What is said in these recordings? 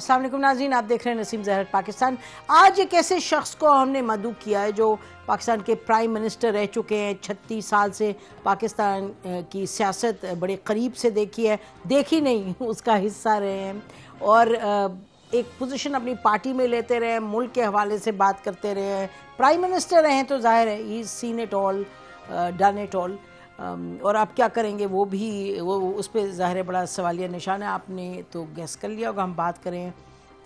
असल नाजीन आप देख रहे हैं नसीम जहर पाकिस्तान आज एक ऐसे शख्स को हमने मदू किया है जो पाकिस्तान के प्राइम मिनिस्टर रह चुके हैं छत्तीस साल से पाकिस्तान की सियासत बड़े करीब से देखी है देखी नहीं उसका हिस्सा रहे हैं और एक पोजीशन अपनी पार्टी में लेते रहे मुल्क के हवाले से बात करते रहे हैं प्राइम मिनिस्टर रहे तो जाहिर है ई seen at all done at all और आप क्या करेंगे वो भी वो उस पर ज़ाहिर बड़ा सवालिया निशान है आपने तो गैस कर लिया होगा हम बात करें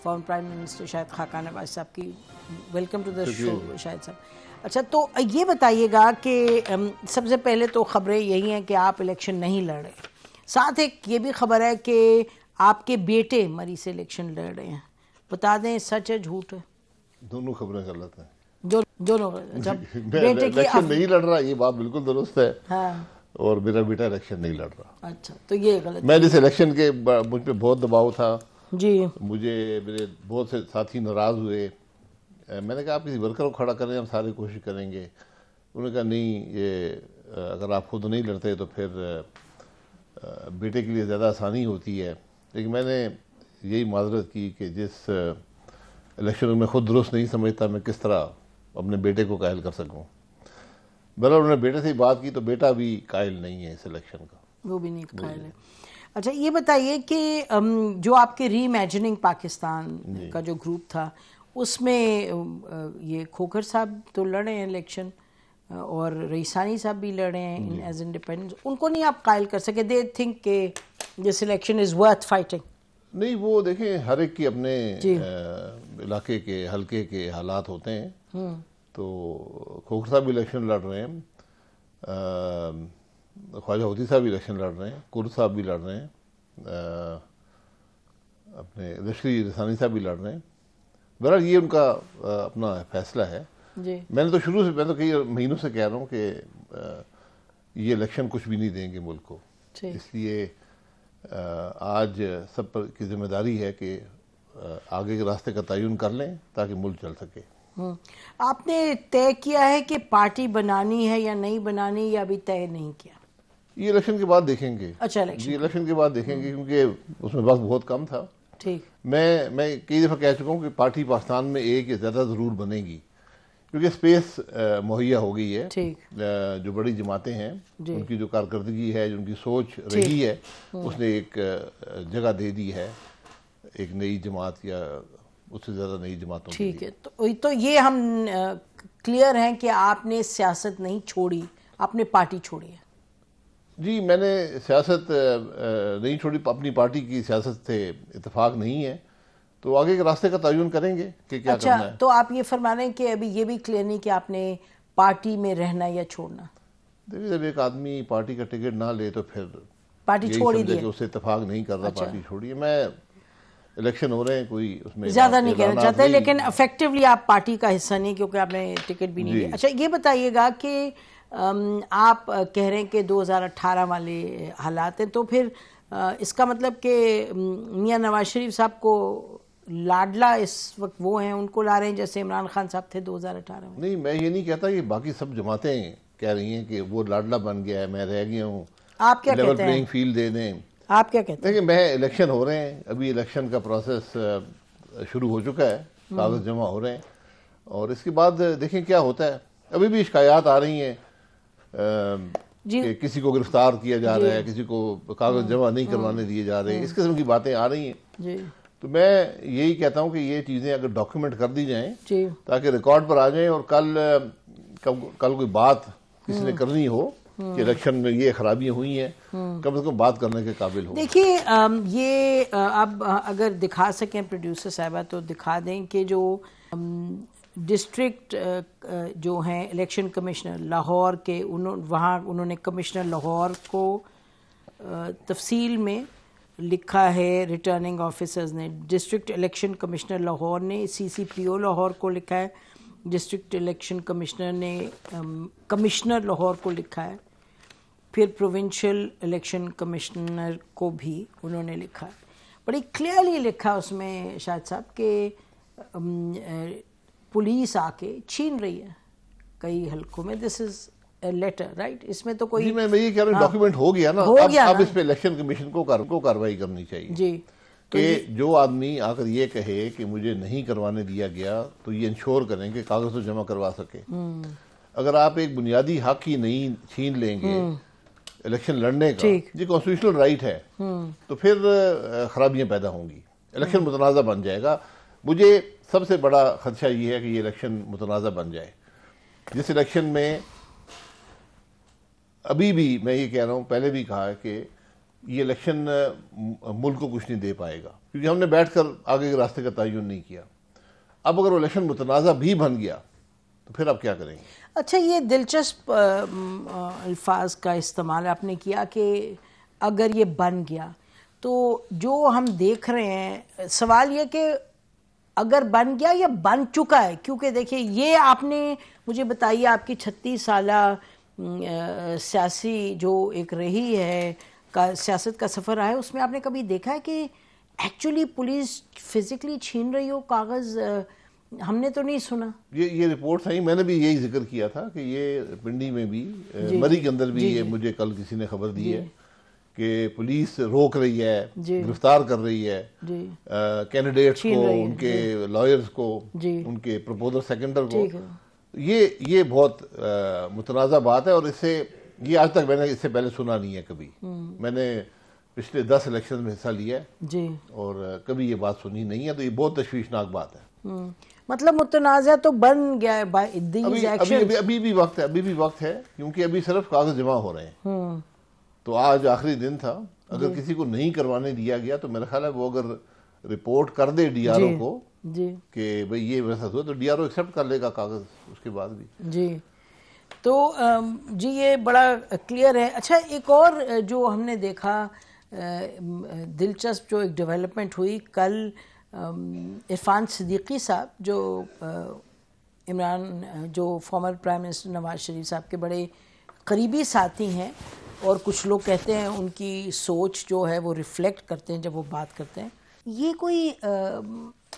फॉर्म प्राइम मिनिस्टर शायद खाकान नवाज साहब की वेलकम टू द शो शायद साहब अच्छा तो ये बताइएगा कि सबसे पहले तो खबरें यही हैं कि आप इलेक्शन नहीं लड़ रहे साथ एक ये भी खबर है कि आपके बेटे मरी से इलेक्शन लड़ रहे हैं बता दें सच है झूठ है दोनों खबरें गलत हैं जो जो जब बेटे की इलेक्शन नहीं लड़ रहा ये बात बिल्कुल दुरुस्त है हाँ। और मेरा बेटा इलेक्शन नहीं लड़ रहा अच्छा तो ये गलत मैंने जिस इलेक्शन के मुझ पर बहुत दबाव था जी मुझे मेरे बहुत से साथी नाराज हुए मैंने कहा आप किसी वर्कर को खड़ा करें हम सारी कोशिश करेंगे उन्होंने कहा नहीं ये अगर आप खुद नहीं लड़ते तो फिर बेटे के लिए ज़्यादा आसानी होती है लेकिन मैंने यही माजरत की कि जिस इलेक्शन में खुद दुरुस्त नहीं समझता मैं किस तरह अपने बेटे को कायल कर सकूँ बहरहाल उन्होंने बेटे से बात की तो बेटा भी कायल नहीं है इस इलेक्शन का वो भी नहीं कायल है अच्छा ये बताइए कि जो आपके री पाकिस्तान का जो ग्रुप था उसमें ये खोखर साहब तो लड़े हैं इलेक्शन और रईसानी साहब भी लड़े हैं इन एज इंडिपेंडेंस उनको नहीं आप कायल कर सके दे थिंक के this election is worth fighting नहीं वो देखें हर एक की अपने इलाके के हलके के हालात होते हैं हम्म। तो खोखर साहब इलेक्शन लड़ रहे हैं ख्वाजा होती साहब इलेक्शन लड़ रहे हैं कुर साहब भी लड़ रहे हैं आ, अपने लश्करी रसानी साहब भी लड़ रहे हैं बहरहाल ये उनका आ, अपना फैसला है जी। मैंने तो शुरू से मैं तो कई महीनों से कह रहा हूँ कि ये इलेक्शन कुछ भी नहीं देंगे मुल्क को इसलिए आज सब पर की जिम्मेदारी है कि आगे के रास्ते का तयन कर लें ताकि मुल्क चल सके हम्म। आपने तय किया है कि पार्टी बनानी है या नहीं बनानी या अभी तय नहीं किया ये इलेक्शन के बाद देखेंगे अच्छा इलेक्शन ये इलेक्शन के बाद देखेंगे हम्म। क्योंकि उसमें वक्त बहुत कम था ठीक मैं मैं कई दफ़ा कह चुका हूँ कि पार्टी पाकिस्तान में एक या ज़्यादा ज़रूर बनेगी क्योंकि स्पेस मुहैया हो गई है जो बड़ी जमातें हैं उनकी जो कारकर्दगी है जो उनकी सोच रही है हम्म। उसने एक जगह दे दी है एक नई जमात या उससे ज़्यादा नई जमातों ठीक है तो, तो ये हम क्लियर हैं कि आपने सियासत नहीं छोड़ी आपने पार्टी छोड़ी है जी मैंने सियासत नहीं छोड़ी अपनी पार्टी की सियासत से इतफाक़ नहीं है तो आगे के रास्ते का तयन करेंगे कि क्या अच्छा, करना है तो आप ये फरमा रहे हैं कि अभी ये भी क्लियर नहीं कि आपने पार्टी में रहना या छोड़ना देखिए जब एक आदमी पार्टी का टिकट ना ले तो फिर पार्टी छोड़ ही उसे इतफाक नहीं कर रहा अच्छा। पार्टी छोड़िए मैं इलेक्शन हो रहे हैं कोई उसमें ज्यादा नहीं कहना चाहते लेकिन अफेक्टिवली आप पार्टी का हिस्सा नहीं क्योंकि आपने टिकट भी नहीं अच्छा ये बताइएगा कि आप कह रहे हैं कि 2018 वाले हालात हैं तो फिर इसका मतलब कि मियां नवाज शरीफ साहब को लाडला इस वक्त वो हैं उनको ला रहे हैं जैसे इमरान खान साहब थे 2018 में नहीं मैं ये नहीं कहता कि बाकी सब जमातें कह रही हैं कि वो लाडला बन गया है मैं रह गया हूँ आप क्या लेवल प्लेइंग फील्ड दे दें आप क्या कहते हैं मैं इलेक्शन हो रहे हैं अभी इलेक्शन का प्रोसेस शुरू हो चुका है हम्म। कागज जमा हो रहे हैं और इसके बाद देखें क्या होता है अभी भी शिकायत आ रही हैं कि किसी को गिरफ्तार किया जा रहा है किसी को कागज जमा नहीं हम्म। करवाने दिए जा रहे हैं हम्म। इस किस्म की बातें आ रही हैं तो मैं यही कहता हूँ कि ये चीज़ें अगर डॉक्यूमेंट कर दी जाएं ताकि रिकॉर्ड पर आ जाएं और कल कल, कल कोई बात किसी ने हम्म। करनी हो कि इलेक्शन हम्म। में ये खराबियां हुई हैं हम्म। कम से कम बात करने के काबिल हो देखिए ये आप अगर दिखा सकें प्रोड्यूसर साहबा तो दिखा दें कि जो डिस्ट्रिक्ट जो हैं इलेक्शन कमिश्नर लाहौर के उन्हों वहाँ उन्होंने कमिश्नर लाहौर को तफसील में लिखा है रिटर्निंग ऑफिसर्स ने डिस्ट्रिक्ट इलेक्शन कमिश्नर लाहौर ने सीसीपीओ लाहौर को लिखा है डिस्ट्रिक्ट इलेक्शन कमिश्नर ने कमिश्नर um, लाहौर को लिखा है फिर प्रोविंशियल इलेक्शन कमिश्नर को भी उन्होंने लिखा है बड़ी क्लियरली लिखा उसमें शायद साहब के um, पुलिस आके छीन रही है कई हलकों में दिस इज़ लेटर राइट इसमें तो कोई मैं ये कह रहा हूँ डॉक्यूमेंट हो गया ना हो अब, गया अब ना? इस पे इलेक्शन कमीशन को कार्रवाई करनी चाहिए जी तो कि तो जो आदमी आकर ये कहे कि मुझे नहीं करवाने दिया गया तो ये इंश्योर करें कि कागज तो जमा करवा सके हम्म। अगर आप एक बुनियादी हक ही नहीं छीन लेंगे इलेक्शन हम्म। लड़ने का ये कॉन्स्टिट्यूशनल राइट है हम्म। तो फिर खराबियां पैदा होंगी इलेक्शन मुतनाज़ा बन जाएगा मुझे सबसे बड़ा खदशा ये है कि ये इलेक्शन मुतनाज़ा बन जाए जिस इलेक्शन में अभी भी मैं ये कह रहा हूँ पहले भी कहा है कि ये इलेक्शन मुल्क को कुछ नहीं दे पाएगा क्योंकि हमने बैठ कर आगे के रास्ते का तयन नहीं किया अब अगर वो इलेक्शन मुतनाज़ा भी बन गया तो फिर आप क्या करेंगे अच्छा ये दिलचस्प अल्फाज का इस्तेमाल आपने किया कि अगर ये बन गया तो जो हम देख रहे हैं सवाल ये कि अगर बन गया या बन चुका है क्योंकि देखिए ये आपने मुझे बताइए आपकी छत्तीस साल सियासी जो एक रही है का सियासत का सफ़र रहा है उसमें आपने कभी देखा है कि एक्चुअली पुलिस फिजिकली छीन रही हो कागज़ हमने तो नहीं सुना ये ये रिपोर्ट आई मैंने भी यही जिक्र किया था कि ये पिंडी में भी मरी के अंदर भी ये मुझे कल किसी ने खबर दी है कि पुलिस रोक रही है गिरफ्तार कर रही है कैंडिडेट्स को उनके लॉयर्स को उनके प्रपोजल सेकेंडर को ये ये बहुत मुतनाज़ बात है और इससे ये आज तक मैंने इससे पहले सुना नहीं है कभी हम्म। मैंने पिछले दस इलेक्शन में हिस्सा लिया है जी और कभी ये बात सुनी नहीं है तो ये बहुत तश्वीशनाक बात है हम्म। मतलब मुतनाज़ तो बन गया है अभी, अभी, अभी, अभी, अभी भी वक्त है अभी भी वक्त है क्योंकि अभी सिर्फ कागज जमा हो रहे हैं हम्म। तो आज आखिरी दिन था अगर किसी को नहीं करवाने दिया गया तो मेरा ख्याल है वो अगर रिपोर्ट कर दे डीआरओ को जी कि भाई ये वैसा हुआ तो डीआरओ एक्सेप्ट कर लेगा कागज उसके बाद भी जी तो जी ये बड़ा क्लियर है अच्छा एक और जो हमने देखा दिलचस्प जो एक डेवलपमेंट हुई कल इरफान सिद्दीकी साहब जो इमरान जो former prime minister Nawaz Sharif साहब के बड़े करीबी साथी हैं और कुछ लोग कहते हैं उनकी सोच जो है वो रिफ्लेक्ट करते हैं जब वो बात करते हैं ये कोई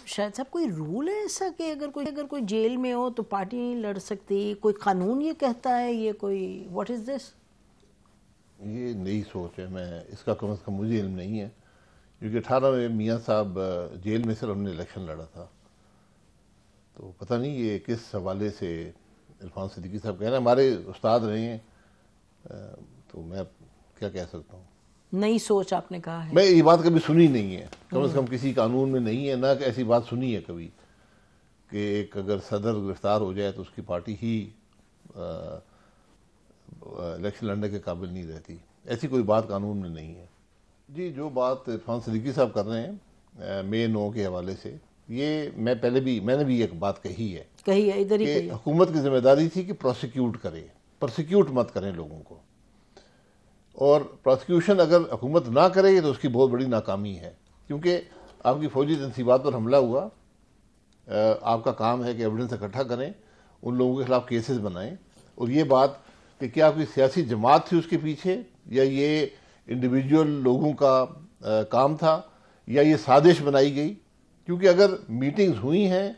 शायद साहब कोई रूल है ऐसा कि अगर कोई अगर कोई जेल में हो तो पार्टी नहीं लड़ सकती कोई कानून ये कहता है ये कोई व्हाट इज़ दिस ये नई सोच है मैं इसका कम अज़ कम मुझे इल्म नहीं है क्योंकि अठारह में मियाँ साहब जेल में सिर्फ हमने इलेक्शन लड़ा था तो पता नहीं ये किस हवाले से इरफान सिद्दीकी साहब कह रहे हैं हमारे उस्ताद रहे हैं तो मैं क्या कह सकता हूँ नई सोच आपने कहा है मैं ये बात कभी सुनी नहीं है कम अज कम किसी कानून में नहीं है ना ऐसी बात सुनी है कभी कि एक अगर सदर गिरफ्तार हो जाए तो उसकी पार्टी ही इलेक्शन लड़ने के काबिल नहीं रहती ऐसी कोई बात कानून में नहीं है जी जो बात इरफान सदीकी साहब कर रहे हैं मे नौ के हवाले से ये मैं पहले भी मैंने भी एक बात कही है कही है इधर ही हुकूमत की जिम्मेदारी थी कि प्रोसिक्यूट करे प्रोसिक्यूट मत करें लोगों को और प्रोसिक्यूशन अगर हुकूमत ना करेगी तो उसकी बहुत बड़ी नाकामी है क्योंकि आपकी फौजी तनसीबात पर हमला हुआ आपका काम है कि एविडेंस इकट्ठा करें उन लोगों के खिलाफ केसेस बनाएं और ये बात कि क्या आपकी सियासी जमात थी उसके पीछे या ये इंडिविजुअल लोगों का आ, काम था या ये साजिश बनाई गई क्योंकि अगर मीटिंग्स हुई हैं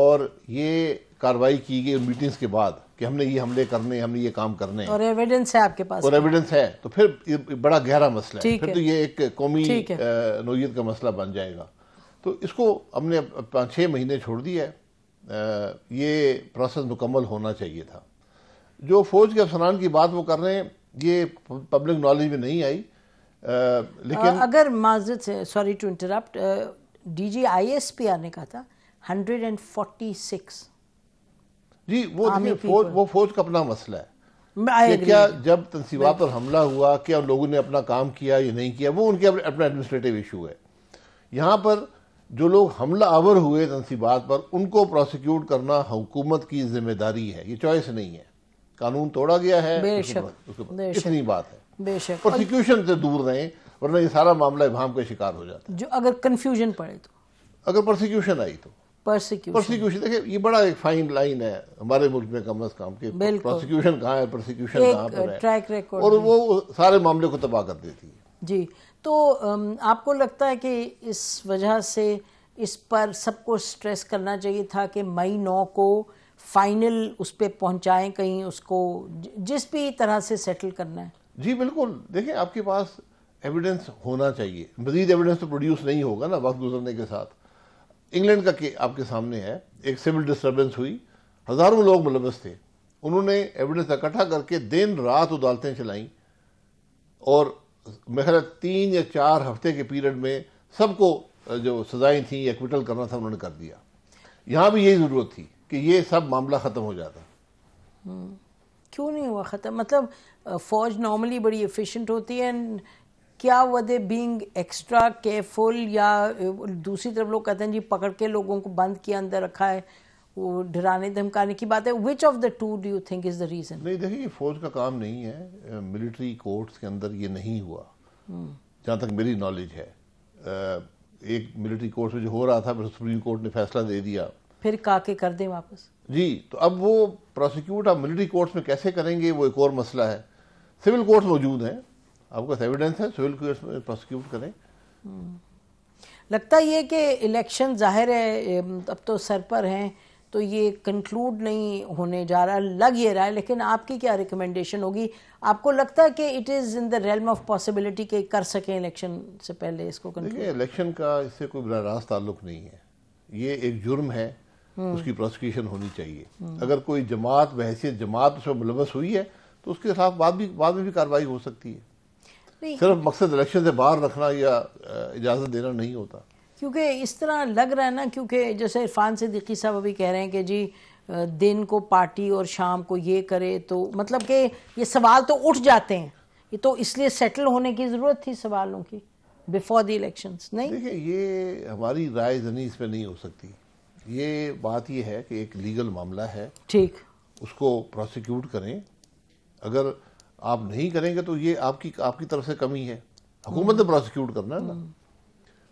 और ये कार्रवाई की गई मीटिंग्स के बाद कि हमने ये हमले करने हमने ये काम करने और एविडेंस है आपके पास और एविडेंस है तो फिर बड़ा गहरा मसला है फिर तो ये एक कौमी नोयत का मसला बन जाएगा तो इसको हमने पाँच छः महीने छोड़ दिया है ये प्रोसेस मुकम्मल होना चाहिए था जो फौज के अफसरान की बात वो कर रहे हैं ये पब्लिक नॉलेज में नहीं आई आ, लेकिन अगर माजरत से sorry to interrupt DG ISP आने का था सिक्स जी वो देखिए फौज वो फौज का अपना मसला है कि क्या जब तनसीबा पर हमला हुआ क्या लोगों ने अपना काम किया या नहीं किया वो उनके अपना एडमिनिस्ट्रेटिव इशू है यहाँ पर जो लोग हमला आवर हुए तनसीबात पर उनको प्रोसिक्यूट करना हुकूमत की जिम्मेदारी है ये चॉइस नहीं है कानून तोड़ा गया है इतनी बात है प्रोसिक्यूशन से दूर रहें वरना ये सारा मामला इमाम का शिकार हो जाता है जो अगर कन्फ्यूजन पड़े तो अगर प्रोसिक्यूशन आई तो प्रोसिक्यूशन देखिए ये बड़ा एक फाइन लाइन है हमारे मुल्क में कम अज कम प्रोसिक्यूशन कहाँ है प्रोसिक्यूशन कहाँ पर ट्रैक रिकॉर्ड और वो सारे मामले को तबाह कर देती है जी तो आपको लगता है कि इस वजह से इस पर सबको स्ट्रेस करना चाहिए था कि मई नौ को फाइनल उस पर पहुंचाए कहीं उसको जिस भी तरह से सेटल करना है जी बिल्कुल देखिए आपके पास एविडेंस होना चाहिए मजीद एविडेंस तो प्रोड्यूस नहीं होगा ना वक्त गुजरने के साथ इंग्लैंड का के आपके सामने है एक सिविल डिस्टर्बेंस हुई हज़ारों लोग मुलवस थे उन्होंने एविडेंस इकट्ठा करके दिन रात अदालतें चलाईं और मेरा तीन या चार हफ्ते के पीरियड में सबको जो सजाएं थी एक्विटल करना था उन्होंने कर दिया यहाँ भी यही ज़रूरत थी कि ये सब मामला ख़त्म हो जाता हम्म। क्यों नहीं हुआ ख़त्म मतलब फ़ौज नॉर्मली बड़ी एफिशिएंट होती है एंड क्या वे बींग एक्स्ट्रा केयरफुल या दूसरी तरफ लोग कहते हैं जी पकड़ के लोगों को बंद किया अंदर रखा है वो डराने धमकाने की बात है which of the two do you think is the reason नहीं देखिए ये फौज का काम नहीं है मिलिट्री कोर्ट्स के अंदर ये नहीं हुआ हम्म। जहाँ तक मेरी नॉलेज है एक मिलिट्री कोर्ट में जो हो रहा था फिर सुप्रीम कोर्ट ने फैसला दे दिया फिर काके कर दें वापस जी तो अब वो प्रोसिक्यूट आप मिलिट्री कोर्ट्स में कैसे करेंगे वो एक और मसला है सिविल कोर्ट्स मौजूद हैं आपको एविडेंस है सिविल केस में प्रोसिक्यूट करें हम्म। लगता ये कि इलेक्शन जाहिर है अब तो सर पर हैं तो ये कंक्लूड नहीं होने जा रहा लग ये रहा है लेकिन आपकी क्या रिकमेंडेशन होगी आपको लगता है कि it is in the realm of possibility के कर सकें इलेक्शन से पहले इसको देखिए इलेक्शन का इससे कोई बड़ा रास्त ताल्लुक नहीं है ये एक जुर्म है हम्म। उसकी प्रोसिक्यूशन होनी चाहिए हम्म। अगर कोई जमात बहसीत जमात उसमें मुलवस हुई है तो उसके खिलाफ बाद भी बाद में भी कार्रवाई हो सकती है सिर्फ मकसद इलेक्शन से बाहर रखना या इजाज़त देना नहीं होता क्योंकि इस तरह लग रहा है ना क्योंकि जैसे इरफान सिद्दीकी साहब अभी कह रहे हैं कि जी दिन को पार्टी और शाम को ये करे तो मतलब कि ये सवाल तो उठ जाते हैं ये तो इसलिए सेटल होने की ज़रूरत थी सवालों की बिफोर द इलेक्शंस नहीं देखिए ये हमारी राय जनी इस पर नहीं हो सकती ये बात ये है कि एक लीगल मामला है ठीक उसको प्रोसिक्यूट करें अगर आप नहीं करेंगे तो ये आपकी आपकी तरफ से कमी है हुकूमत ने प्रोसिक्यूट हम्म। करना है ना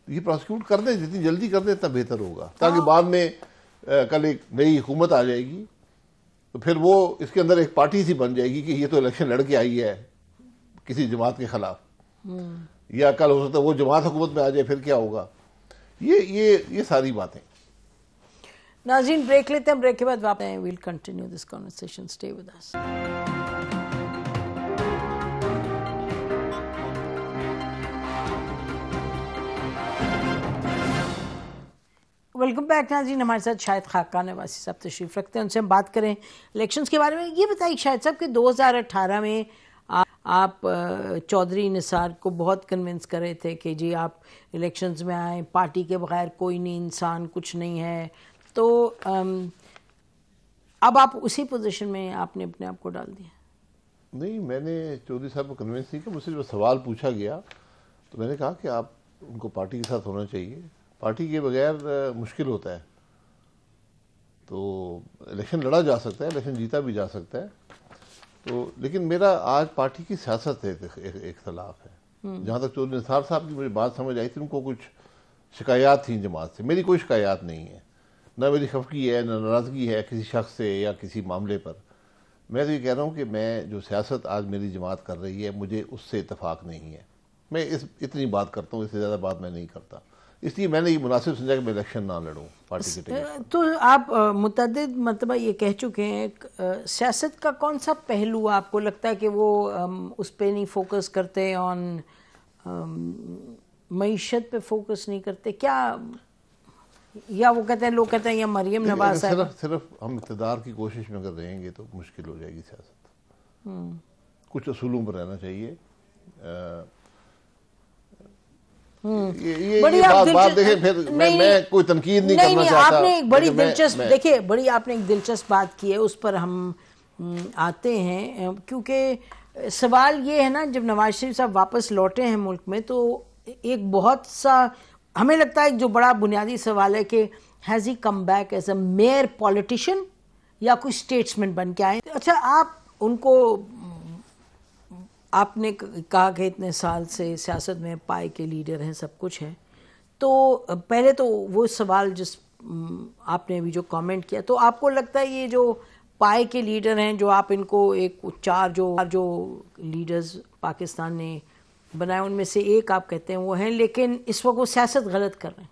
तो ये प्रोसिक्यूट कर दें जितनी जल्दी कर दें इतना बेहतर होगा हाँ। ताकि बाद में कल एक नई हुकूमत आ जाएगी तो फिर वो इसके अंदर एक पार्टी सी बन जाएगी कि ये तो इलेक्शन लड़के आई है किसी जमात के खिलाफ हम्म। या कल हो सकता है वो जमात हुकूमत में आ जाए फिर क्या होगा ये ये ये सारी बातें नाजीन ब्रेक लेते हैं ब्रेक के बाद वापस will continue this conversation stay with us welcome back Nazeen हमारे साथ शायद खाकान वासी साहब तशरीफ रखते हैं उनसे हम बात करें इलेक्शंस के बारे में ये बताइए शायद साहब कि 2018 में आ, आप चौधरी निसार को बहुत कन्विंस कर रहे थे कि जी आप इलेक्शंस में आए पार्टी के बगैर कोई नहीं इंसान कुछ नहीं है तो आ, अब आप उसी पोजीशन में आपने अपने आप को डाल दिया नहीं मैंने चौधरी साहब को कन्विंस नहीं किया मुझसे जब सवाल पूछा गया तो मैंने कहा कि आप उनको पार्टी के साथ होना चाहिए पार्टी के बगैर मुश्किल होता है तो इलेक्शन लड़ा जा सकता है इलेक्शन जीता भी जा सकता है तो लेकिन मेरा आज पार्टी की सियासत से इख्तलाफ है हम्म। जहाँ तक चौधरी निसार साहब की मुझे बात समझ आई थी उनको कुछ शिकायत थी जमात से मेरी कोई शिकायत नहीं है ना मेरी खफकी है ना नाराज़गी है किसी शख्स से या किसी मामले पर मैं तो ये कह रहा हूँ कि मैं जो सियासत आज मेरी जमात कर रही है मुझे उससे इतफाक़ नहीं है मैं इस इतनी बात करता हूँ इससे ज़्यादा बात मैं नहीं करता इसलिए मैंने ये मुनासिब समझा कि मैं इलेक्शन ना लड़ूँ पार्टी के तो आप मुतद मतलब ये कह चुके हैं सियासत का कौन सा पहलू आपको लगता है कि वो उस पर नहीं फोकस करते ऑन मीशत पे फोकस नहीं करते क्या या वो कहते हैं लोग कहते हैं या मरियम नवाज सिर्फ सिर्फ हम इतदार की कोशिश में अगर रहेंगे तो मुश्किल हो जाएगी सियासत हम्म। कुछ असूलों पर रहना चाहिए हम्म। ये ये, बड़ी ये बात, बात देखें फिर नहीं, मैं, मैं कोई तनकीद नहीं, नहीं करना चाहता आपने एक बड़ी दिलचस्प देखिए बड़ी आपने एक दिलचस्प बात की है उस पर हम हम्म, आते हैं क्योंकि सवाल ये है ना जब नवाज शरीफ साहब वापस लौटे हैं मुल्क में तो एक बहुत सा हमें लगता है जो बड़ा बुनियादी सवाल है कि has he come back as a major politician या कोई स्टेट्समैन बन के आए अच्छा आप उनको आपने कहा कि इतने साल से सियासत में पाए के लीडर हैं सब कुछ है तो पहले तो वो सवाल जिस आपने अभी जो कमेंट किया तो आपको लगता है ये जो पाए के लीडर हैं जो आप इनको एक चार जो जो लीडर्स पाकिस्तान ने बनाए उनमें से एक आप कहते हैं वो हैं लेकिन इस वक्त वो सियासत गलत कर रहे हैं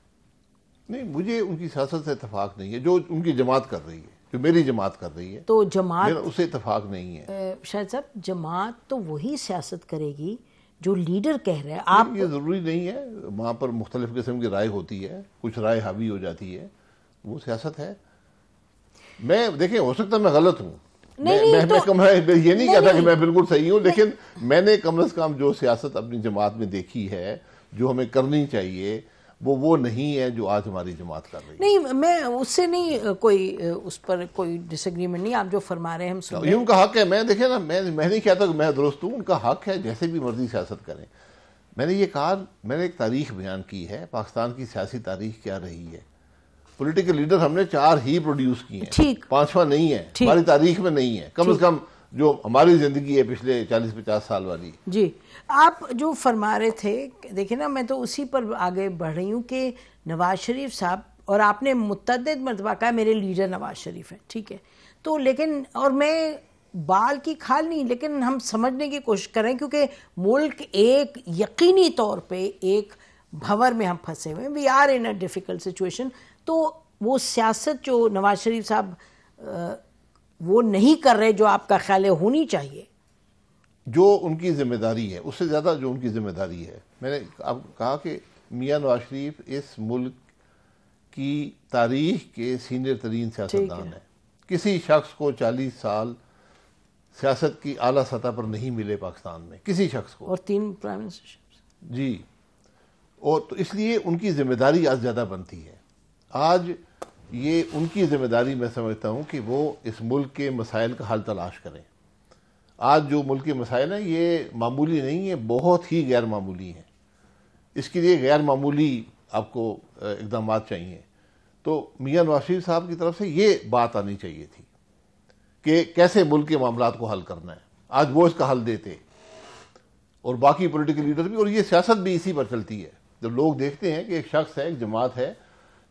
नहीं मुझे उनकी सियासत से इतफाक़ नहीं है जो उनकी जमात कर रही है जो मेरी जमात कर रही है तो जमात उसे इतफाक नहीं है शायद साहब जमात तो वही सियासत करेगी जो लीडर कह रहे हैं आप ये ज़रूरी नहीं है वहाँ पर मुख्तलिफ़ किस्म की राय होती है कुछ राय हावी हो जाती है वो सियासत है मैं देखिए हो सकता है मैं गलत हूँ नहीं, मैं, नहीं, मैं, तो, मैं, मैं ये नहीं, नहीं कहता कि मैं बिल्कुल सही हूँ लेकिन मैंने कम अज़ कम जो सियासत अपनी जमात में देखी है जो हमें करनी चाहिए वो वो नहीं है जो आज हमारी जमात कर रही है नहीं मैं उससे नहीं कोई उस पर कोई डिसएग्रीमेंट नहीं आप जो फरमा रहे हैं हम सुन हैं उनका हक है मैं देखे ना मैं मैं नहीं कहता कि मैं दुरुस्त हूँ उनका हक है जैसे भी मर्जी सियासत करें मैंने ये कहा मैंने एक तारीख बयान की है पाकिस्तान की सियासी तारीख क्या रही है पोलिटिकल लीडर हमने चार ही प्रोड्यूस किए हैं पांचवा नहीं है हमारी तारीख में नहीं है कम अज कम जो हमारी जिंदगी है पिछले चालीस पचास साल वाली जी आप जो फरमा रहे थे देखिए ना मैं तो उसी पर आगे बढ़ रही हूँ कि नवाज शरीफ साहब और आपने मुतद मरतबा कहा मेरे लीडर नवाज शरीफ हैं ठीक है तो लेकिन और मैं बाल की खाल नहीं लेकिन हम समझने की कोशिश करें क्योंकि मुल्क एक यकीनी तौर पे एक भंवर में हम फंसे हुए we are in a difficult situation तो वो सियासत जो नवाज शरीफ साहब वो नहीं कर रहे जो आपका ख्याल होनी चाहिए जो उनकी जिम्मेदारी है उससे ज़्यादा जो उनकी जिम्मेदारी है मैंने अब कहा कि मियाँ नवाज शरीफ इस मुल्क की तारीख के सीनियर तरीन सियासतदान है।, है किसी शख्स को चालीस साल सियासत की आला सतह पर नहीं मिले पाकिस्तान में किसी शख्स को और तीन प्राइम मिनिस्टर जी और तो इसलिए उनकी जिम्मेदारी आज ज़्यादा बनती है आज ये उनकी ज़िम्मेदारी मैं समझता हूँ कि वो इस मुल्क के मसाइल का हल तलाश करें आज जो मुल्क के मसाइल हैं ये मामूली नहीं है बहुत ही गैर मामूली हैं इसके लिए गैर मामूली आपको इकदाम चाहिए तो मियाँ नवाशी साहब की तरफ से ये बात आनी चाहिए थी कि कैसे मुल्क के मामला को हल करना है आज वो इसका हल देते और बाकी पोलिटिकल लीडर भी और ये सियासत भी इसी पर चलती है जब लोग देखते हैं कि एक शख्स है एक जमात है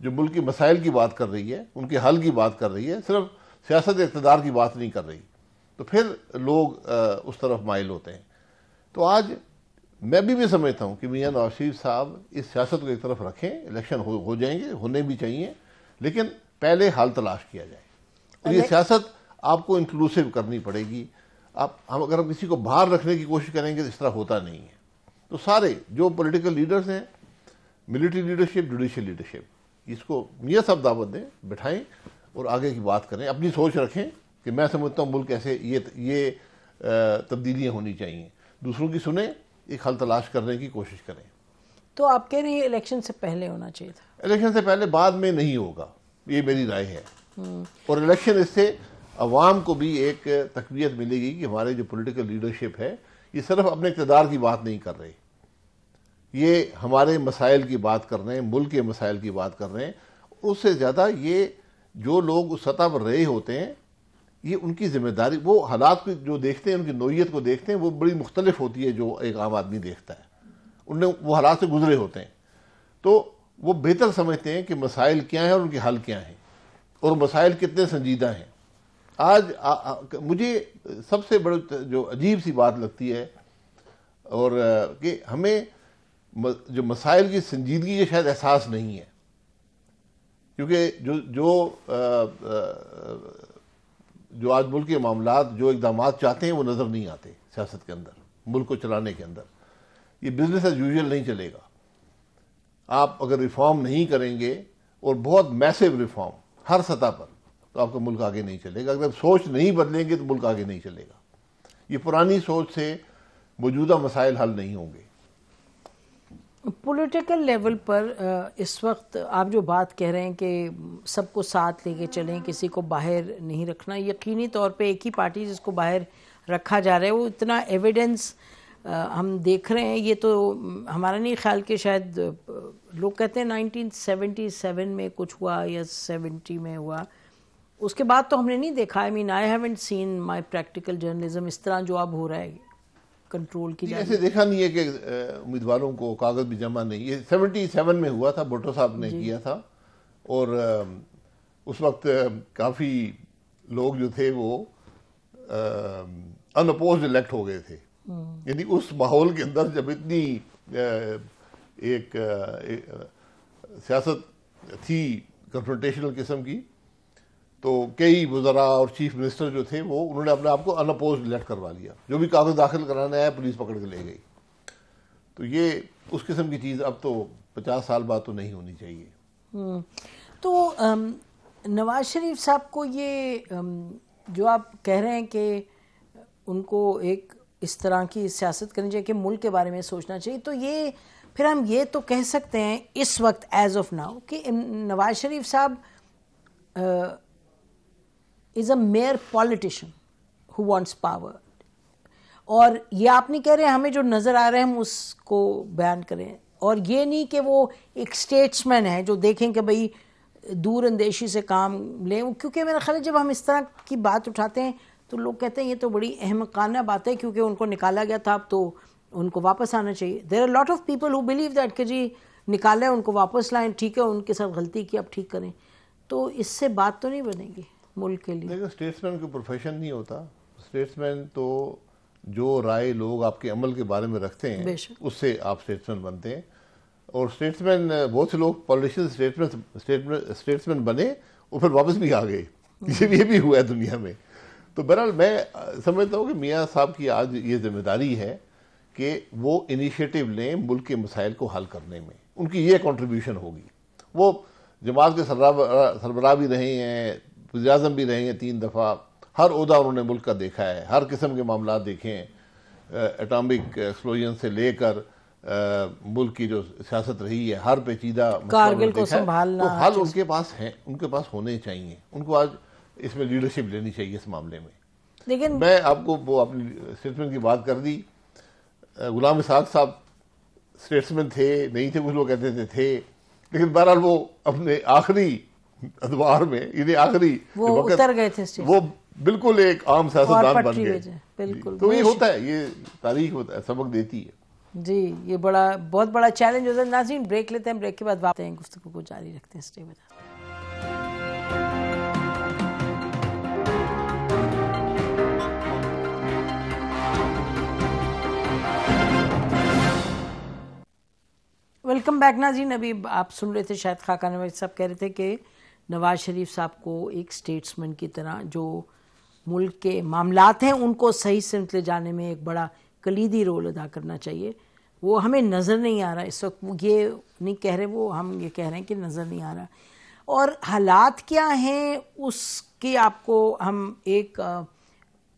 जो मुल्क की मसाइल की बात कर रही है उनके हल की बात कर रही है सिर्फ सियासत इकतदार की बात नहीं कर रही तो फिर लोग उस तरफ माइल होते हैं तो आज मैं भी भी समझता हूँ कि मियाँ नवाज शरीफ साहब इस सियासत को एक तरफ रखें इलेक्शन हो, हो जाएंगे होने भी चाहिए लेकिन पहले हाल तलाश किया जाए तो ये सियासत आपको इंक्लूसिव करनी पड़ेगी आप हम अगर हम किसी को बाहर रखने की कोशिश करेंगे तो इस तरह होता नहीं है तो सारे जो पॉलिटिकल लीडर्स हैं मिलिट्री लीडरशिप जुडिशल लीडरशिप इसको मियाँ साहब दावत दें बिठाएं और आगे की बात करें अपनी सोच रखें कि मैं समझता हूँ मुल्क ऐसे ये ये तब्दीलियाँ होनी चाहिए दूसरों की सुने एक हल तलाश करने की कोशिश करें तो आप कह रहे हैं इलेक्शन से पहले होना चाहिए था इलेक्शन से पहले बाद में नहीं होगा ये मेरी राय है हम्म। और इलेक्शन इससे अवाम को भी एक तकबीयत मिलेगी कि हमारे जो पोलिटिकल लीडरशिप है ये सिर्फ अपने इकतदार की बात नहीं कर रही ये हमारे मसाइल की बात कर रहे हैं मुल्क के मसाइल की बात कर रहे हैं उससे ज़्यादा ये जो लोग उस सतह पर रहे होते हैं ये उनकी जिम्मेदारी वो हालात को जो देखते हैं उनकी नोयत को देखते हैं वो बड़ी मुख्तलिफ होती है जो एक आम आदमी देखता है उनने वो हालात से गुजरे होते हैं तो वो बेहतर समझते हैं कि मसाइल क्या हैं और उनके हल क्या हैं और मसाइल कितने संजीदा हैं आज आ, आ, मुझे सबसे बड़ी जो अजीब सी बात लगती है और कि हमें जो मसाइल की संजीदगी का शायद एहसास नहीं है क्योंकि जो जो आ, आ, जो आज मुल्क के मामला जो इकदाम चाहते हैं वो नज़र नहीं आते सियासत के अंदर मुल्क को चलाने के अंदर ये बिजनेस एज यूजल नहीं चलेगा आप अगर रिफॉर्म नहीं करेंगे और बहुत मैसिव रिफॉर्म हर सतह पर तो आपका मुल्क आगे नहीं चलेगा अगर सोच नहीं बदलेंगे तो मुल्क आगे नहीं चलेगा ये पुरानी सोच से मौजूदा मसाइल हल नहीं होंगे पॉलिटिकल लेवल पर इस वक्त आप जो बात कह रहे हैं कि सबको साथ लेके चलें किसी को बाहर नहीं रखना यकीनी तौर पे एक ही पार्टी जिसको बाहर रखा जा रहा है वो इतना एविडेंस हम देख रहे हैं ये तो हमारा नहीं ख्याल कि शायद लोग कहते हैं 1977 में कुछ हुआ या 70 में हुआ उसके बाद तो हमने नहीं देखा I mean I haven't seen my practical journalism इस तरह जो अब हो रहा है कंट्रोल की ऐसे देखा नहीं है कि उम्मीदवारों को कागज भी जमा नहीं ये सेवनटी सेवन में हुआ था भुट्टो साहब ने किया था और उस वक्त काफ़ी लोग जो थे वो अनअपोज इलेक्ट हो गए थे हम्म। यानी उस माहौल के अंदर जब इतनी एक, एक, एक सियासत थी कन्फ्रंटेशनल किस्म की तो कई वजरा और चीफ मिनिस्टर जो थे वो उन्होंने अपने आप को अनअपोज इलेक्ट करवा लिया जो भी कागज दाखिल कराने आया पुलिस पकड़ के ले गई तो ये उस किस्म की चीज़ अब तो पचास साल बाद तो नहीं होनी चाहिए हम्म। तो नवाज शरीफ साहब को ये जो आप कह रहे हैं कि उनको एक इस तरह की सियासत करनी चाहिए कि मुल्क के बारे में सोचना चाहिए तो ये फिर हम ये तो कह सकते हैं इस वक्त एज ऑफ नाउ कि नवाज शरीफ साहब is a major politician who wants power और ये आप नहीं कह रहे हैं हमें जो नज़र आ रहे हैं हम उसको बयान करें और ये नहीं कि वो एक स्टेट्समैन है जो देखें कि भाई दूर अंदेशी से काम लें क्योंकि मेरा ख्याल जब हम इस तरह की बात उठाते हैं तो लोग कहते हैं ये तो बड़ी अहमकाना बात है क्योंकि उनको निकाला गया था अब तो उनको वापस आना चाहिए there are lot of people who believe that कि जी निकालें उनको वापस लाएं ठीक है उनके साथ गलती की अब ठीक करें तो इससे बात तो नहीं बनेगी मुल्क के लिए देखो स्टेट्समैन को प्रोफेशन नहीं होता स्टेट्समैन तो जो राय लोग आपके अमल के बारे में रखते हैं उससे आप स्टेट्समैन बनते हैं और स्टेट्समैन बहुत से लोग पॉलिटिशियन स्टेटमेंट स्टेट्समैन बने और फिर वापस भी आ गए ये भी ये भी हुआ है दुनिया में तो बहरहाल मैं समझता हूँ कि मियाँ साहब की आज ये जिम्मेदारी है कि वो इनिशिएटिव लें मुल्क के मसाइल को हल करने में उनकी ये कंट्रीब्यूशन होगी वो जमात के सरबरा भी रहे हैं अजम भी रहे हैं तीन दफ़ा हर उदा उन्होंने मुल्क का देखा है हर किस्म के मामला देखे हैं एटॉमिक एक्सप्लोजन से लेकर मुल्क की जो सियासत रही है हर पेचीदा कारगिल को संभालना तो हल उनके पास हैं उनके पास होने चाहिए उनको आज इसमें लीडरशिप लेनी चाहिए इस मामले में लेकिन मैं आपको वो अपनी स्टेट्समैन की बात कर दी गुलाम इसाक साहब स्टेट्समैन थे नहीं थे कुछ लोग कहते थे थे लेकिन बहरहाल वो अपने आखिरी अदवार में यानी आखिरी वो उतर गए थे वो बिल्कुल एक आम सियासतदान बन गए बिल्कुल तो ये होता है ये तारीख होता है सबक देती है जी ये बड़ा बहुत बड़ा चैलेंज होता है नाजीन ब्रेक लेते हैं ब्रेक के बाद वापस गुफ्तु को जारी रखते हैं स्टे बजा वेलकम बैक नाजीन अभी आप सुन रहे थे शायद खाकान साहब कह रहे थे कि नवाज शरीफ साहब को एक स्टेट्समैन की तरह जो मुल्क के मामलात हैं उनको सही से ले जाने में एक बड़ा कलीदी रोल अदा करना चाहिए वो हमें नज़र नहीं आ रहा इस वक्त ये नहीं कह रहे वो हम ये कह रहे हैं कि नज़र नहीं आ रहा और हालात क्या हैं उसकी आपको हम एक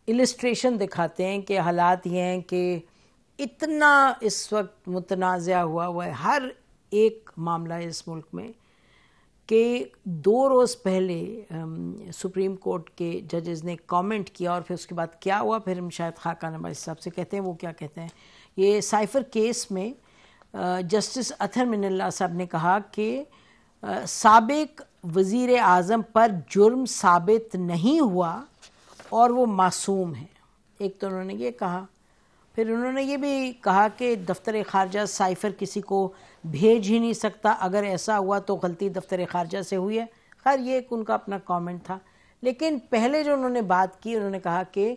इलस्ट्रेशन दिखाते हैं कि हालात ये हैं कि इतना इस वक्त मुतनाज़ हुआ हुआ है हर एक मामला इस मुल्क में कि दो रोज़ पहले सुप्रीम कोर्ट के जजेस ने कमेंट किया और फिर उसके बाद क्या हुआ फिर हम शायद खाकान अब्बास साहब से कहते हैं वो क्या कहते हैं ये साइफर केस में जस्टिस अथर मिनल्ला साहब ने कहा कि सबक वज़ी अजम पर जुर्म साबित नहीं हुआ और वो मासूम है एक तो उन्होंने ये कहा फिर उन्होंने ये भी कहा कि दफ्तर खारजा साइफर किसी को भेज ही नहीं सकता अगर ऐसा हुआ तो गलती दफ्तर खारजा से हुई है खैर ये एक उनका अपना कमेंट था लेकिन पहले जो उन्होंने बात की उन्होंने कहा कि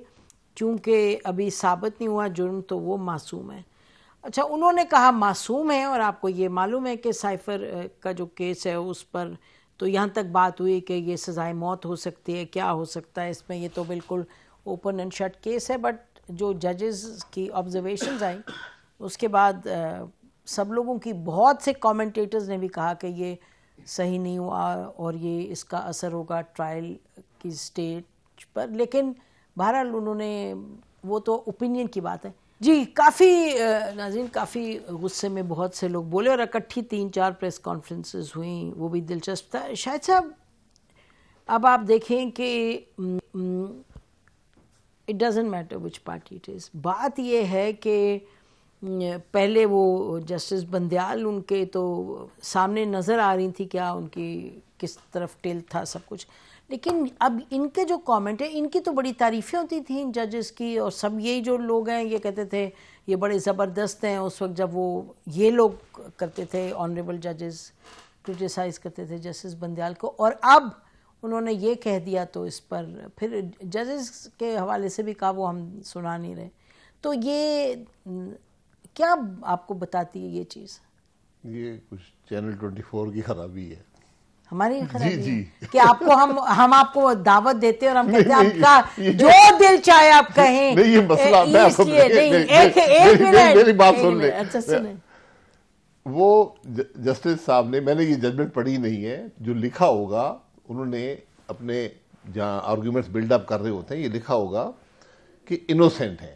चूँकि अभी साबित नहीं हुआ जुर्म तो वो मासूम है अच्छा उन्होंने कहा मासूम है और आपको ये मालूम है कि साइफर का जो केस है उस पर तो यहाँ तक बात हुई कि ये सज़ाए मौत हो सकती है क्या हो सकता है इसमें ये तो बिल्कुल ओपन एंड शट केस है बट जो जजेस की ऑब्जर्वेशन आई उसके बाद सब लोगों की बहुत से कमेंटेटर्स ने भी कहा कि ये सही नहीं हुआ और ये इसका असर होगा ट्रायल की स्टेज पर लेकिन बहरहाल उन्होंने वो तो ओपिनियन की बात है जी काफ़ी नाजीन काफ़ी गुस्से में बहुत से लोग बोले और इकट्ठी तीन चार प्रेस कॉन्फ्रेंसेस हुई वो भी दिलचस्प था शायद साहब अब आप देखें कि it doesn't matter which party it is बात ये है कि पहले वो जस्टिस बंदयाल उनके तो सामने नज़र आ रही थी क्या उनकी किस तरफ टेल था सब कुछ लेकिन अब इनके जो कमेंट है इनकी तो बड़ी तारीफ़ें होती थी इन जजेस की और सब यही जो लोग हैं ये कहते थे ये बड़े ज़बरदस्त हैं उस वक्त जब वो ये लोग करते थे ऑनरेबल जजेस क्रिटिसाइज़ करते थे जस्टिस बंदयाल को और अब उन्होंने ये कह दिया तो इस पर फिर जजेस के हवाले से भी कहा वो हम सुना नहीं रहे तो ये क्या आपको बताती है ये चीज़ ये कुछ चैनल ट्वेंटी फोर की खराबी है हमारी खराबी जी, जी। कि आपको हम हम आपको दावत देते हैं और हम कहते हैं आपका जो दिल चाहे आप कहें नहीं ये मसला मैं नहीं एक एक मिनट मेरी बात सुन ले अच्छा सुने वो जस्टिस साहब ने मैंने ये जजमेंट पढ़ी नहीं है जो लिखा होगा उन्होंने अपने जहाँ आर्ग्यूमेंट्स बिल्डअप कर रहे होते हैं ये लिखा होगा कि इनोसेंट है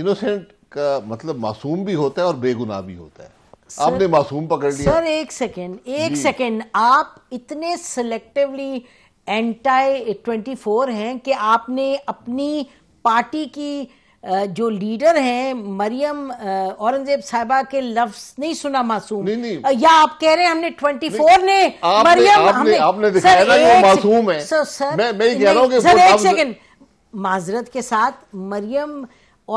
इनोसेंट का मतलब मासूम भी होता है और बेगुनाह भी होता है सर, आपने मासूम पकड़ लिया सर एक सेकेंड एक सेकेंड आप इतने सिलेक्टिवली एंटाई फोर हैं कि आपने अपनी पार्टी की जो लीडर हैं मरियम औरंगजेब साहबा के लफ्ज नहीं सुना मासूम नहीं, नहीं। या आप कह रहे हैं हमने ट्वेंटी फोर ने मरियम आपने, आपने दिखाया ना मासूम है सर सर मैं मैं कह रहा सर एक सेकेंड माजरत के साथ मरियम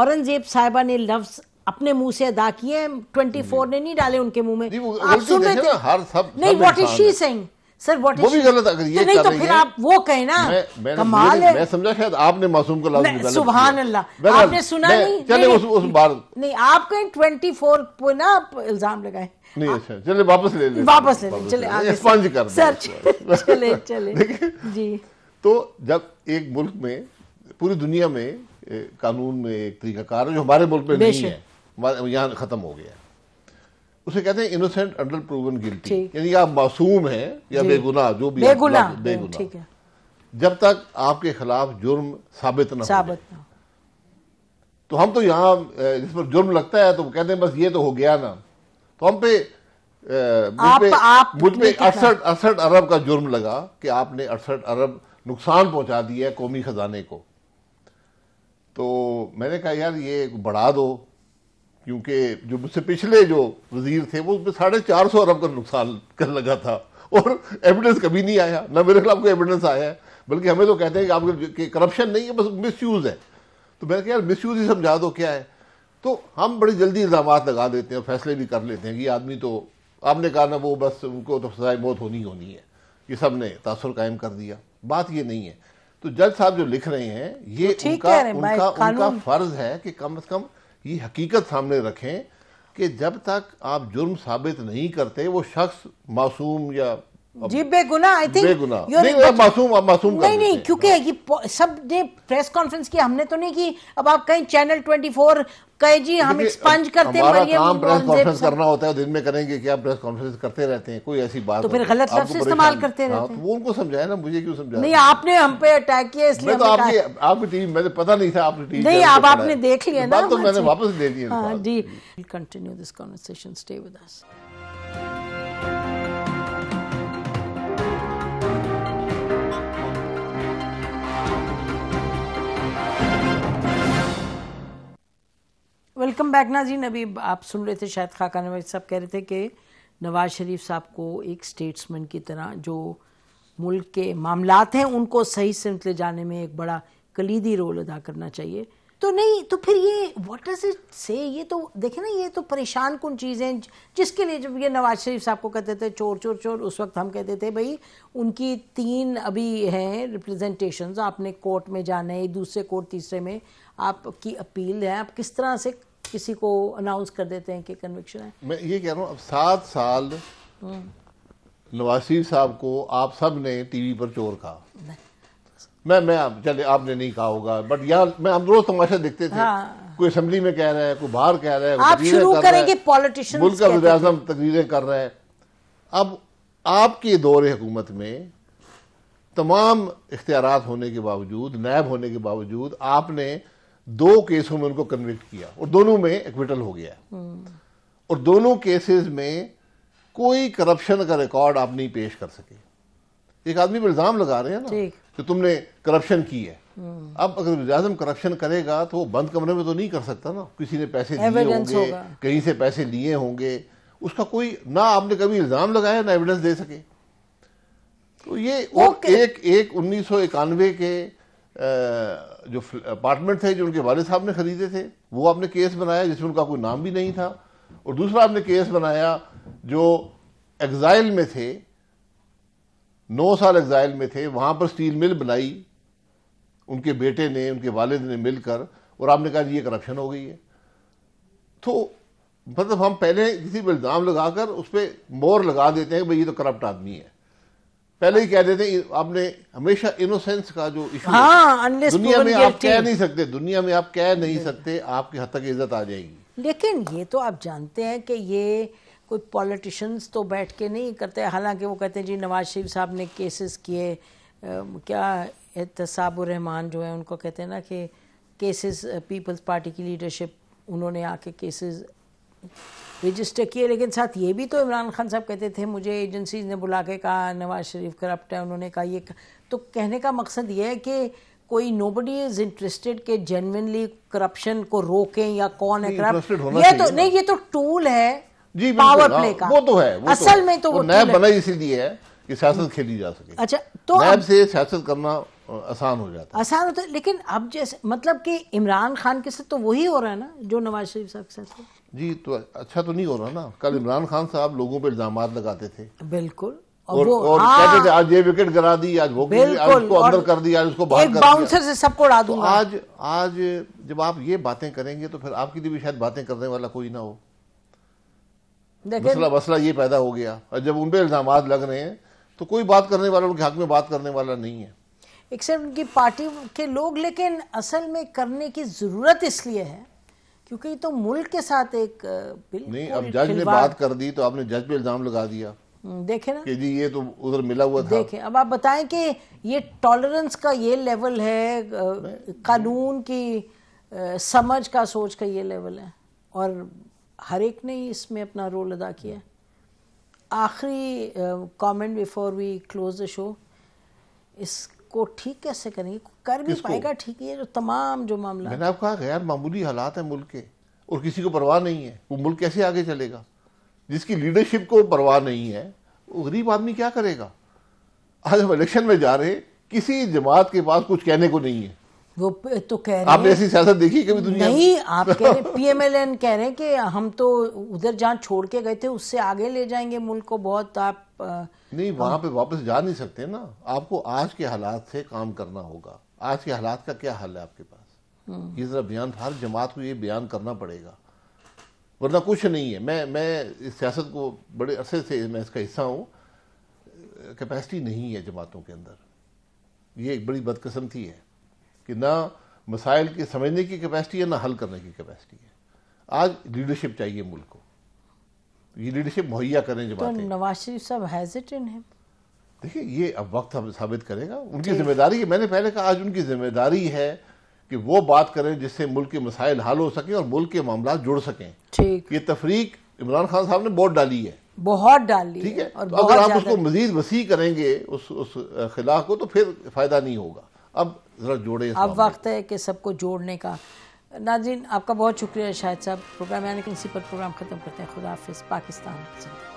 औरंगजेब साहबा ने लफ्ज अपने मुंह से अदा किए ट्वेंटी फोर ने नहीं डाले उनके मुंह में आप सुन रहे थे नहीं what is she saying sir वो वो भी गलत अगर ये तो नहीं तो फिर आप वो कहें ना मैं, कमाल है मैं समझा शायद आपने मासूम को लाजमी लफ्ज सुभान अल्लाह आपने सुना नहीं चले उस उस बार नहीं आप कहें ट्वेंटी फोर पे ना इल्जाम लगाए नहीं अच्छा चले वापस ले ले वापस ले ले चले स्पंज कर सर चले चले जी तो जब एक मुल्क में पूरी दुनिया में कानून में एक तरीकाकार है जो हमारे मुल्क में नहीं है यहाँ खत्म हो गया उसे कहते हैं इनोसेंट अंडर प्रूवन गिल्टी यानी आप मासूम हैं या बेगुनाह जो भी बेगुनाह बेगुनाह जब तक आपके खिलाफ जुर्म साबित ना साबित ना तो हम तो यहाँ जिस पर जुर्म लगता है तो कहते हैं बस ये तो हो गया ना तो हम पे मुझ पे अड़सठ अड़सठ अरब का जुर्म लगा कि आपने अड़सठ अरब नुकसान पहुंचा दिया है कौमी खजाने को तो मैंने कहा यार ये बढ़ा दो क्योंकि जो मुझसे पिछले जो वजीर थे वो उसमें साढ़े चार सौ अरब का नुकसान कर लगा था और एविडेंस कभी नहीं आया ना मेरे खिलाफ कोई एविडेंस आया है बल्कि हमें तो कहते हैं कि आपके करप्शन नहीं है बस मिस यूज़ है तो मैंने कहा यार मिस यूज़ ही समझा दो क्या है तो हम बड़ी जल्दी इल्ज़ाम लगा देते हैं फैसले भी कर लेते हैं कि आदमी तो आपने कहा ना वो बस उनको तो सजाए मौत होनी होनी है ये सब ने तासर कायम कर दिया बात ये नहीं है तो जज साहब जो लिख रहे हैं ये तो उनका उनका, उनका फर्ज है कि कम अज़ कम ये हकीकत सामने रखें कि जब तक आप जुर्म साबित नहीं करते वो शख्स मासूम या जी बेगुना आई थिंक बेगुना नहीं मासूम मासूम नहीं नहीं क्योंकि ये सब ने प्रेस कॉन्फ्रेंस की हमने तो नहीं की अब आप कहीं चैनल 24 कहे जी हम एक्सपांज करते हैं काम प्रेस कॉन्फ्रेंस करना होता है दिन में करेंगे क्या प्रेस कॉन्फ्रेंस करते रहते हैं कोई ऐसी बात तो फिर गलत लफ्ज तो इस्तेमाल करते हाँ, रहते तो हैं वो उनको समझाया ना मुझे क्यों समझा नहीं आपने हम पे अटैक किया इसलिए तो आपकी आपकी टीवी मैंने पता नहीं था आपने टीवी नहीं अब आपने देख लिया ना तो हाँ मैंने वापस दे दिया हाँ जी continue this conversation stay with us welcome back Nazeen अभी आप सुन रहे थे शायद खाकान नवाज साहब कह रहे थे कि नवाज शरीफ साहब को एक स्टेट्समैन की तरह जो मुल्क के मामला हैं उनको सही से ले जाने में एक बड़ा कलीदी रोल अदा करना चाहिए तो नहीं तो फिर ये वॉट डज इट से ये तो देखे ना ये तो परेशान कौन चीज़ें जिसके लिए जब ये नवाज शरीफ साहब को कहते थे चोर चोर चोर उस वक्त हम कहते थे भाई उनकी तीन अभी हैं रिप्रेजेंटेशंस आपने कोर्ट में जाना है दूसरे कोर्ट तीसरे में आपकी अपील है आप किस तरह से किसी को अनाउंस कर देते हैं कि कन्विक्शन है मैं ये कह रहा हूँ अब सात साल नवासी साहब को आप सब ने टीवी पर चोर कहा मैं मैं आप चले आपने नहीं कहा होगा बट यहाँ मैं हम रोज तमाशा देखते थे हाँ। कोई असेंबली में कह रहे हैं कोई बाहर कह रहे हैं आप शुरू करेंगे पॉलिटिशियन मुल्क का वजी अजम तकरीरें कर रहे हैं अब आपके दौरे हुकूमत में तमाम इख्तियार होने के बावजूद नैब होने के बावजूद आपने दो केसों में उनको कन्विक्ट किया और दोनों में एक्विटल हो गया और दोनों केसेस में कोई करप्शन का रिकॉर्ड आप नहीं पेश कर सके एक आदमी पर इल्जाम लगा रहे हैं ना कि तुमने करप्शन की है अब अगर आजम करप्शन करेगा तो वो बंद कमरे में तो नहीं कर सकता ना किसी ने पैसे दिए होंगे कहीं से पैसे लिए होंगे उसका कोई ना आपने कभी इल्जाम लगाया ना एविडेंस दे सके तो ये okay. एक एक उन्नीस के जो अपार्टमेंट थे जो उनके वाले साहब ने खरीदे थे वो आपने केस बनाया जिसमें उनका कोई नाम भी नहीं था और दूसरा आपने केस बनाया जो एग्जाइल में थे नौ साल एग्जाइल में थे वहां पर स्टील मिल बनाई उनके बेटे ने उनके वालिद ने मिलकर और आपने कहा ये करप्शन हो गई है तो मतलब हम पहले किसी पर इल्ज़ाम लगाकर उस पर मोर लगा देते हैं कि भाई ये तो करप्ट आदमी है पहले ही कह देते आपने हमेशा इनोसेंस का जो इशू हाँ, दुनिया में आप कह नहीं सकते दुनिया में आप कह नहीं सकते आपकी हद तक इज्जत आ जाएगी लेकिन ये तो आप जानते हैं कि ये कोई पॉलिटिशियंस तो बैठ के नहीं करते हालांकि वो कहते हैं जी नवाज शरीफ साहब ने केसेस किए क्या रहमान जो है उनको कहते हैं ना कि केसेस पीपल्स पार्टी की लीडरशिप उन्होंने आके केसेस रजिस्टर किए लेकिन साथ ये भी तो इमरान खान साहब कहते थे मुझे एजेंसीज ने बुला के कहा नवाज शरीफ करप्ट है उन्होंने कहा ये तो कहने का मकसद ये है कि कोई नोबडी इज इंटरेस्टेड के जेनविनली करप्शन को रोकें या कौन है करप्ट ये तो नहीं ये तो टूल है जी पावर हाँ, प्ले का वो तो है वो तो असल में तो वो, नैब बना इसीलिए है कि सियासत खेली जा सके अच्छा तो नैब से सियासत करना आसान हो जाता है आसान होता है लेकिन अब जैसे मतलब कि इमरान खान के साथ तो वही हो रहा है ना जो नवाज शरीफ साहब के साथ जी तो अच्छा तो नहीं हो रहा ना कल इमरान खान साहब लोगों पर इल्जाम लगाते थे बिल्कुल और, वो, और हाँ, कहते थे आज ये विकेट गिरा दी आज वो आज उसको अंदर कर दिया आज उसको बाहर कर बाउंसर से सबको उड़ा तो दूंगा आज आज जब आप ये बातें करेंगे तो फिर आपकी भी शायद बातें करने वाला कोई ना हो मसला मसला ये पैदा हो गया और जब उन पर इल्जाम लग रहे हैं तो कोई बात करने वाला उनके हक में बात करने वाला नहीं है एक्सेप्ट उनकी पार्टी के लोग लेकिन असल में करने की जरूरत इसलिए है क्योंकि तो मुल्क के साथ एक नहीं अब जज ने बात कर दी तो आपने जज पे इल्जाम लगा दिया हम्म, देखे ना कि जी ये तो उधर मिला हुआ था देखे अब आप बताएं कि ये टॉलरेंस का ये लेवल है कानून की समझ का सोच का ये लेवल है और हर एक ने इसमें अपना रोल अदा किया आखिरी comment before we close the show इसको ठीक कैसे करेंगे कर भी पाएगा ठीक है जो तमाम जो मामला मैंने आपको कहा गैर मामूली हालात है मुल्क के और किसी को परवाह नहीं है वो मुल्क कैसे आगे चलेगा जिसकी लीडरशिप को परवाह नहीं है वो गरीब आदमी क्या करेगा आज हम इलेक्शन में जा रहे हैं किसी जमात के पास कुछ कहने को नहीं है वो तो कह रहे आपने ऐसी सियासत देखी कभी दुनिया नहीं आप कह रहे पीएमएलएन कह रहे हैं कि हम तो उधर जहाँ छोड़ के गए थे उससे आगे ले जाएंगे मुल्क को बहुत आप नहीं वहां पे वापस जा नहीं सकते ना आपको आज के हालात से काम करना होगा आज के हालात का क्या हाल है आपके पास हम्म। ये जरा बयान हर जमात को ये बयान करना पड़ेगा वरना कुछ नहीं है मैं मैं इस सियासत को बड़े अरसे से मैं इसका हिस्सा हूँ कैपेसिटी नहीं है जमातों के अंदर ये एक बड़ी बदकसमती है कि ना मसाइल के समझने की कैपेसिटी है ना हल करने की कैपेसिटी है आज लीडरशिप चाहिए मुल्क को ये लीडरशिप मुहैया करें जमात तो नवाज शरीफ साहब हेजिटेंट हैं देखिए ये अब वक्त हम साबित करेगा उनकी जिम्मेदारी है मैंने पहले कहा आज उनकी जिम्मेदारी है कि वो बात करें जिससे मुल्क के मसाइल हल हो सकें और मुल्क के मामला जुड़ सकें ये तफरीक इमरान खान साहब ने बहुत डाली है बहुत डाली ठीक है और तो अगर आप उसको मजीद वसी करेंगे उस उस खिलाफ को तो फिर फायदा नहीं होगा अब जरा जोड़े अब वक्त है कि सबको जोड़ने का नाजीन आपका बहुत शुक्रिया शाहिद साहब प्रोग्राम यानी कि इसी पर प्रोग्राम खत्म करते हैं खुदाफिज पाकिस्तान